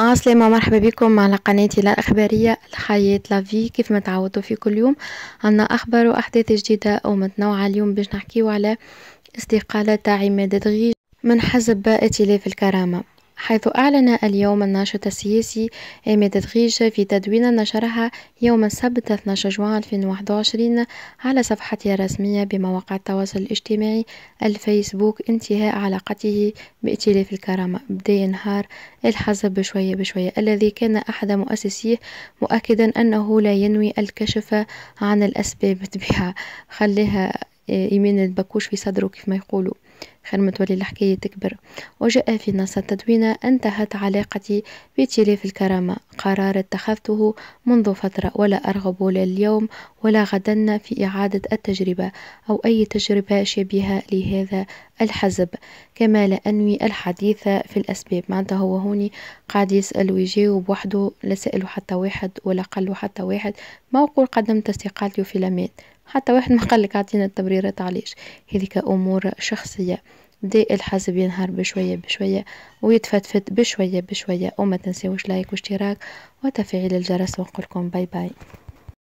السلام آه، ومرحبا بكم على قناتي الأخبارية الحياة لافي كيف ما تعودوا في كل يوم عنا أخبار وأحداث جديدة أو متنوعة اليوم باش نحكيو على استقالة عماد دغيش من حزب ائتلاف الكرامة حيث أعلن اليوم الناشط السياسي عماد دغيش في تدوين نشرها يوم السبت 12 جوان 2021 على صفحته الرسمية بمواقع التواصل الاجتماعي الفيسبوك انتهاء علاقته بائتلاف الكرامة بدأ نهار الحزب بشوية بشوية الذي كان أحد مؤسسيه مؤكدا أنه لا ينوي الكشف عن الأسباب تبعها خليها إيمان البكوش في صدره كيف ما يقولوا خير ما تولي الحكاية تكبر وجاء في نص التدوين انتهت علاقتي بتلف الكرامة قرار اتخذته منذ فترة ولا أرغب لا اليوم ولا غدا في إعادة التجربة أو أي تجربة شبيهة لهذا الحزب كما لا أنوي الحديث في الأسباب معناتها هو هوني قاعد يسأل ويجاوب وحده لا سأله حتى واحد ولا قال حتى واحد ما أقول قدمت استقالتي وفي لمات حتى واحد ما قال لك أعطينا التبريرات علاش هذيك أمور شخصية دي الحاسب ينهار بشوية بشوية ويتفتفت بشوية بشوية وما تنسيوش لايك واشتراك وتفعيل الجرس ونقولكم باي باي